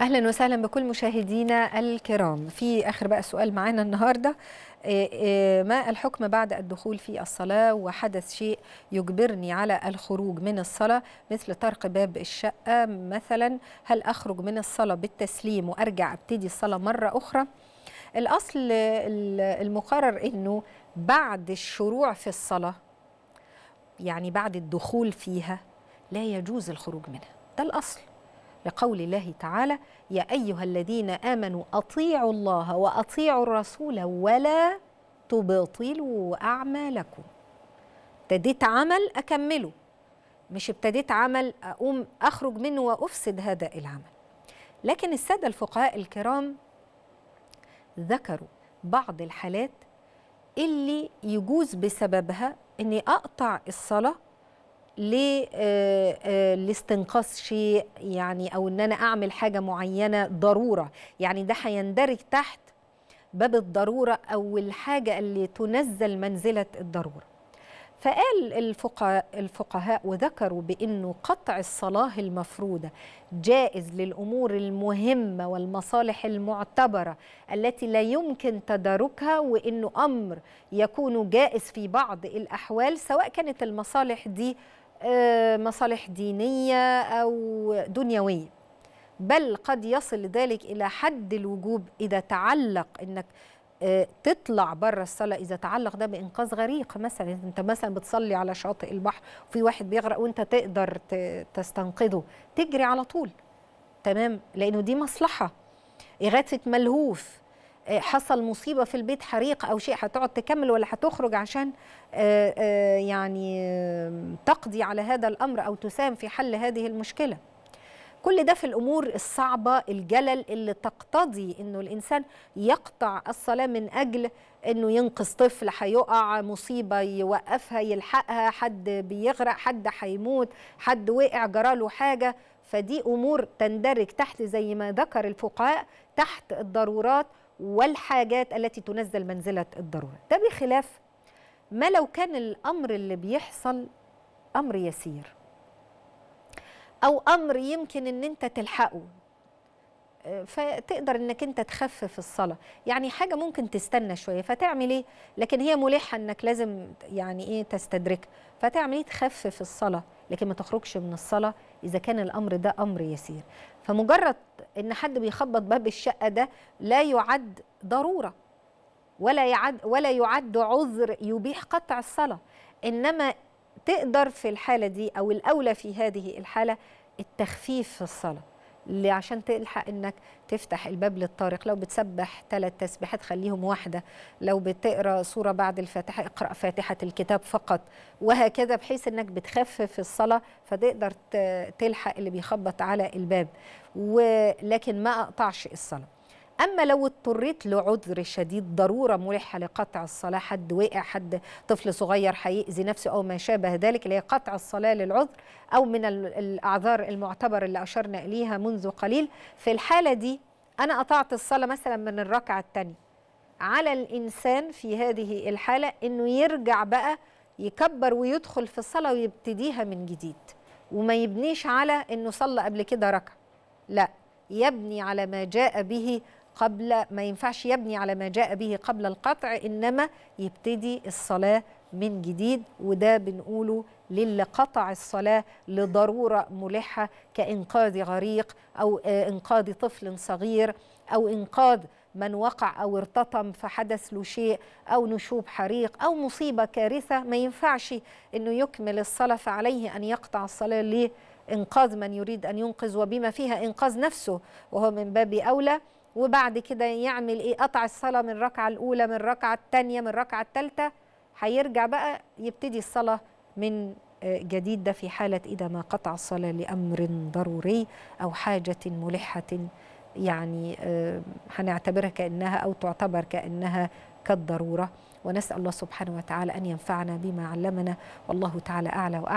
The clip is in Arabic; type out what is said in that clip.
اهلا وسهلا بكل مشاهدينا الكرام في اخر بقى سؤال معانا النهارده إيه، إيه، ما الحكم بعد الدخول في الصلاة وحدث شيء يجبرني على الخروج من الصلاة مثل طرق باب الشقة مثلا هل أخرج من الصلاة بالتسليم وأرجع أبتدي الصلاة مرة أخرى الأصل المقرر أنه بعد الشروع في الصلاة يعني بعد الدخول فيها لا يجوز الخروج منها ده الأصل لقول الله تعالى يا أيها الذين آمنوا أطيعوا الله وأطيعوا الرسول ولا تبطلوا أعمالكم ابتديت عمل أكمله مش ابتديت عمل أقوم أخرج منه وأفسد هذا العمل لكن السادة الفقهاء الكرام ذكروا بعض الحالات اللي يجوز بسببها اني اقطع الصلاه للاستنقاص آه، آه، شيء يعني او ان انا اعمل حاجه معينه ضروره يعني ده هيندرج تحت باب الضروره او الحاجه اللي تنزل منزله الضروره فقال الفقهاء, الفقهاء وذكروا بانه قطع الصلاه المفروضه جائز للامور المهمه والمصالح المعتبره التي لا يمكن تداركها وانه امر يكون جائز في بعض الاحوال سواء كانت المصالح دي آه، مصالح دينية أو دنيوية بل قد يصل ذلك إلى حد الوجوب إذا تعلق أنك آه، تطلع بره الصلاة إذا تعلق ده بإنقاذ غريق مثلا أنت مثلا بتصلي على شاطئ البحر وفي واحد بيغرق وأنت تقدر تستنقذه تجري على طول تمام لأنه دي مصلحة إغاثة ملهوف حصل مصيبه في البيت حريق او شيء هتقعد تكمل ولا هتخرج عشان آه، آه، يعني تقضي على هذا الامر او تساهم في حل هذه المشكله كل ده في الامور الصعبه الجلل اللي تقتضي انه الانسان يقطع الصلاه من اجل انه ينقذ طفل هيقع مصيبه يوقفها يلحقها حد بيغرق حد هيموت حد وقع جراله حاجه فدي امور تندرج تحت زي ما ذكر الفقهاء تحت الضرورات والحاجات التي تنزل منزلة الضرورة ده بخلاف ما لو كان الأمر اللي بيحصل أمر يسير أو أمر يمكن أن أنت تلحقه فتقدر انك انت تخفف الصلاه يعني حاجه ممكن تستنى شويه فتعمل ايه لكن هي ملحه انك لازم يعني ايه تستدرك فتعمل ايه تخفف الصلاه لكن ما تخرجش من الصلاه اذا كان الامر ده امر يسير فمجرد ان حد بيخبط باب الشقه ده لا يعد ضروره ولا يعد ولا يعد عذر يبيح قطع الصلاه انما تقدر في الحاله دي او الاولى في هذه الحاله التخفيف في الصلاه عشان تلحق انك تفتح الباب للطارق لو بتسبح ثلاث تسبيحات خليهم واحده لو بتقرا سوره بعد الفاتحه اقرا فاتحه الكتاب فقط وهكذا بحيث انك بتخفف الصلاه فتقدر تلحق اللي بيخبط على الباب ولكن ما اقطعش الصلاه أما لو اضطريت لعذر شديد ضرورة ملحة لقطع الصلاة حد وقع حد طفل صغير هيأذي نفسه أو ما شابه ذلك اللي هي قطع الصلاة للعذر أو من الأعذار المعتبر اللي أشرنا إليها منذ قليل في الحالة دي أنا قطعت الصلاة مثلا من الركعة الثانية على الإنسان في هذه الحالة إنه يرجع بقى يكبر ويدخل في الصلاة ويبتديها من جديد وما يبنيش على إنه صلى قبل كده ركعة لا يبني على ما جاء به قبل ما ينفعش يبني على ما جاء به قبل القطع إنما يبتدي الصلاة من جديد وده بنقوله للي قطع الصلاة لضرورة ملحة كإنقاذ غريق أو آه، إنقاذ طفل صغير أو إنقاذ من وقع أو ارتطم فحدث له شيء أو نشوب حريق أو مصيبة كارثة ما ينفعش أنه يكمل الصلاة فعليه أن يقطع الصلاة لإنقاذ من يريد أن ينقذ وبما فيها إنقاذ نفسه وهو من باب أولى وبعد كده يعمل ايه قطع الصلاه من الركعه الاولى من الركعه الثانيه من الركعه الثالثه هيرجع بقى يبتدي الصلاه من آه، جديد ده في حاله اذا ما قطع الصلاه لامر ضروري او حاجه ملحه يعني آه، هنعتبرها كانها او تعتبر كانها كالضروره ونسال الله سبحانه وتعالى ان ينفعنا بما علمنا والله تعالى اعلى واعلم